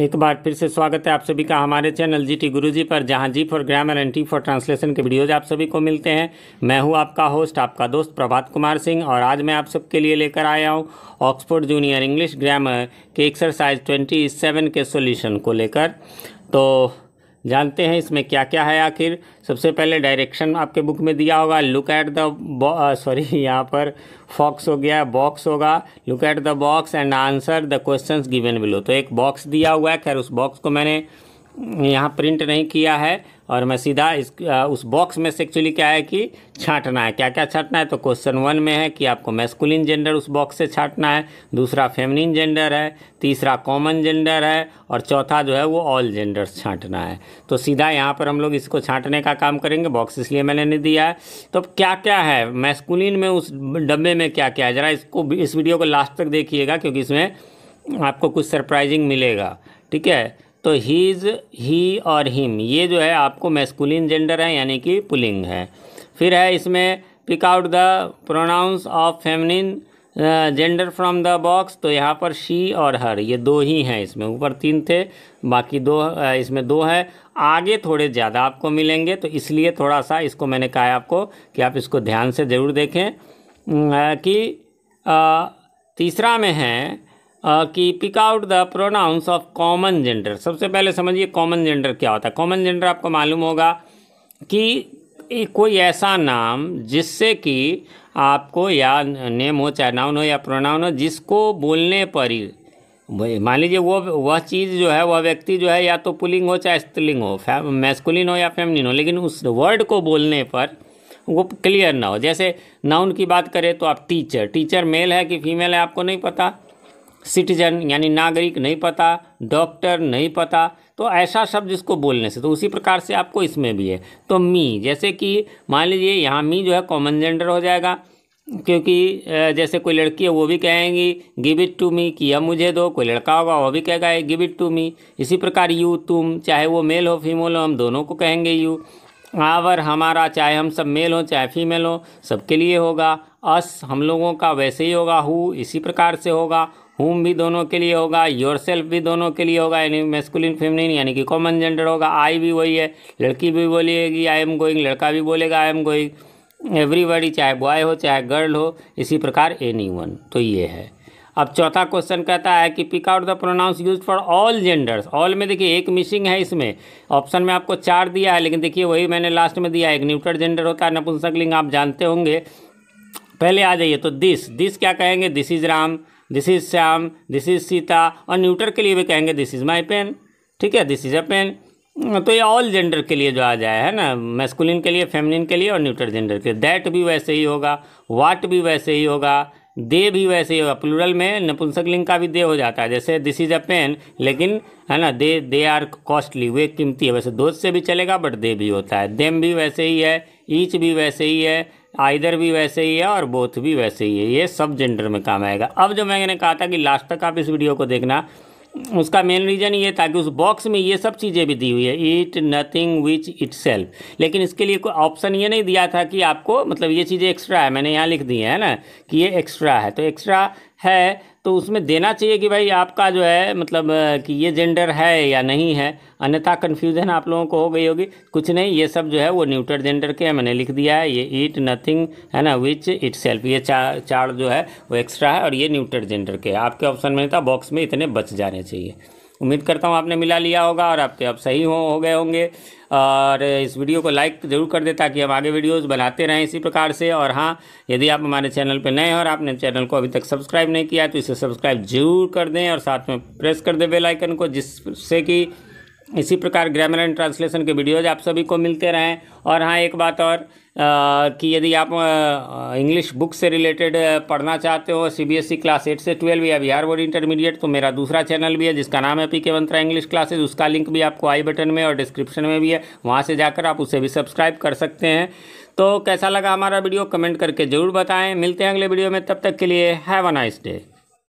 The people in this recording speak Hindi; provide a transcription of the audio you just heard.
एक बार फिर से स्वागत है आप सभी का हमारे चैनल जी टी गुरु जी पर जहाँ G for grammar and T for translation के वीडियोज आप सभी को मिलते हैं मैं हूँ आपका होस्ट आपका दोस्त प्रभात कुमार सिंह और आज मैं आप सबके लिए लेकर आया हूँ ऑक्सफोर्ड जूनियर इंग्लिश ग्रामर के एक्सरसाइज ट्वेंटी सेवन के सोल्यूशन को लेकर तो जानते हैं इसमें क्या क्या है आखिर सबसे पहले डायरेक्शन आपके बुक में दिया होगा लुक एट द सॉरी यहाँ पर फॉक्स हो गया बॉक्स होगा look at the box and answer the question given below तो एक बॉक्स दिया हुआ है खैर उस बॉक्स को मैंने यहाँ प्रिंट नहीं किया है और मैं सीधा इस उस बॉक्स में से एक्चुअली क्या है कि छांटना है क्या क्या छांटना है तो क्वेश्चन वन में है कि आपको मैस्कुलिन जेंडर उस बॉक्स से छांटना है दूसरा फेमिनिन जेंडर है तीसरा कॉमन जेंडर है और चौथा जो है वो ऑल जेंडर्स छांटना है तो सीधा यहाँ पर हम लोग इसको छांटने का काम करेंगे बॉक्स इसलिए मैंने नहीं दिया है तो अब क्या क्या है मैस्कुलिन में उस डब्बे में क्या क्या है ज़रा इसको इस वीडियो को लास्ट तक देखिएगा क्योंकि इसमें आपको कुछ सरप्राइजिंग मिलेगा ठीक है तो हीज़ ही और हिम ये जो है आपको मैस्कुलिन जेंडर है यानी कि पुलिंग है फिर है इसमें pick out the pronouns of feminine gender from the box तो यहाँ पर शी और हर ये दो ही हैं इसमें ऊपर तीन थे बाकी दो uh, इसमें दो है आगे थोड़े ज़्यादा आपको मिलेंगे तो इसलिए थोड़ा सा इसको मैंने कहा है आपको कि आप इसको ध्यान से ज़रूर देखें कि uh, तीसरा में है कि pick out the pronouns of common gender सबसे पहले समझिए कॉमन जेंडर क्या होता है कॉमन जेंडर आपको मालूम होगा कि कोई ऐसा नाम जिससे कि आपको या नेम हो चाहे नाउन हो या प्रोनाउन हो जिसको बोलने पर ही मान लीजिए वो वह चीज़ जो है वह व्यक्ति जो है या तो पुलिंग हो चाहे स्त्रीलिंग हो मैस्कुलिन हो या फैमिलिन हो लेकिन उस वर्ड को बोलने पर वो क्लियर ना हो जैसे नाउन की बात करें तो आप टीचर टीचर मेल है कि फीमेल है आपको नहीं पता सिटीजन यानी नागरिक नहीं पता डॉक्टर नहीं पता तो ऐसा शब्द इसको बोलने से तो उसी प्रकार से आपको इसमें भी है तो मी जैसे कि मान लीजिए यहाँ मी जो है कॉमन जेंडर हो जाएगा क्योंकि जैसे कोई लड़की है वो भी कहेंगी गिव इट टू मी कि यह मुझे दो कोई लड़का होगा वो भी कहेगा गिव इट टू मी इसी प्रकार यू तुम चाहे वो मेल हो फीमेल हो हम दोनों को कहेंगे यू आवर हमारा चाहे हम सब मेल हों चाहे फीमेल हों सबके लिए होगा अस हम लोगों का वैसे ही होगा हु इसी प्रकार से होगा हुम भी दोनों के लिए होगा योर सेल्फ भी दोनों के लिए होगा यानी मेस्कुलिन फेमिनिन यानी कि कॉमन जेंडर होगा आई भी वही है लड़की भी बोलेगी आई एम गोइंग लड़का भी बोलेगा आई एम गोइंग एवरीबडी चाहे बॉय हो चाहे गर्ल हो इसी प्रकार एनी वन तो ये है अब चौथा क्वेश्चन कहता है कि pick out the pronouns use for all genders all में देखिए एक मिसिंग है इसमें ऑप्शन में आपको चार दिया है लेकिन देखिए वही मैंने लास्ट में दिया है एक न्यूट्रल जेंडर होता है नपुंसक लिंग आप जानते होंगे पहले आ जाइए तो दिस दिस क्या कहेंगे this is Ram this is Shyam this is Sita और न्यूटर के लिए भी कहेंगे दिस इज माई पेन ठीक है दिस इज अ पेन तो ये ऑल जेंडर के लिए जो आ जाए है ना मैस्कुलिन के लिए फेमिनिन के लिए और न्यूटर जेंडर के लिए दैट भी वैसे ही होगा वाट भी वैसे ही होगा दे भी वैसे ही होगा प्लूरल में नपुंसक लिंग का भी दे हो जाता है जैसे दिस इज़ अ पेन लेकिन है ना दे दे आर कॉस्टली वे कीमती है वैसे दोस्त से भी चलेगा बट दे भी होता है देम भी वैसे ही है ईच भी वैसे ही है आइदर भी वैसे ही है और बोथ भी वैसे ही है ये सब जेंडर में काम आएगा अब जो मैंने कहा था कि लास्ट तक आप इस वीडियो को देखना उसका मेन रीज़न ये था कि उस बॉक्स में ये सब चीज़ें भी दी हुई है it nothing which itself लेकिन इसके लिए कोई ऑप्शन ये नहीं दिया था कि आपको मतलब ये चीज़ें एक्स्ट्रा है मैंने यहाँ लिख दी है ना कि ये एक्स्ट्रा है तो एक्स्ट्रा है तो उसमें देना चाहिए कि भाई आपका जो है मतलब कि ये जेंडर है या नहीं है अन्यथा कन्फ्यूज़न आप लोगों को हो गई होगी कुछ नहीं ये सब जो है वो न्यूटर जेंडर के मैंने लिख दिया है ये इट नथिंग है ना विच इट सेल्फ ये चार चार जो है वो एक्स्ट्रा है और ये न्यूटर जेंडर के आपके ऑप्शन में था बॉक्स में इतने बच जाने चाहिए उम्मीद करता हूँ आपने मिला लिया होगा और आपके तो अब सही हो, हो गए होंगे और इस वीडियो को लाइक ज़रूर कर दे ताकि हम आगे वीडियोस बनाते रहें इसी प्रकार से और हाँ यदि आप हमारे चैनल पर नए हैं और आपने चैनल को अभी तक सब्सक्राइब नहीं किया तो इसे सब्सक्राइब जरूर कर दें और साथ में प्रेस कर दें बेलाइकन को जिससे कि इसी प्रकार ग्रामर एंड ट्रांसलेशन के वीडियोज आप सभी को मिलते रहें और हाँ एक बात और आ, कि यदि आप इंग्लिश बुक से रिलेटेड पढ़ना चाहते हो सीबीएसई क्लास एट से ट्वेल्व या बिहार बोर्ड इंटरमीडिएट तो मेरा दूसरा चैनल भी है जिसका नाम है P K Mantra English classes उसका लिंक भी आपको आई बटन में और डिस्क्रिप्शन में भी है वहाँ से जाकर आप उसे भी सब्सक्राइब कर सकते हैं तो कैसा लगा हमारा वीडियो कमेंट करके ज़रूर बताएँ मिलते हैं अगले वीडियो में तब तक के लिए हैव अ नाइस डे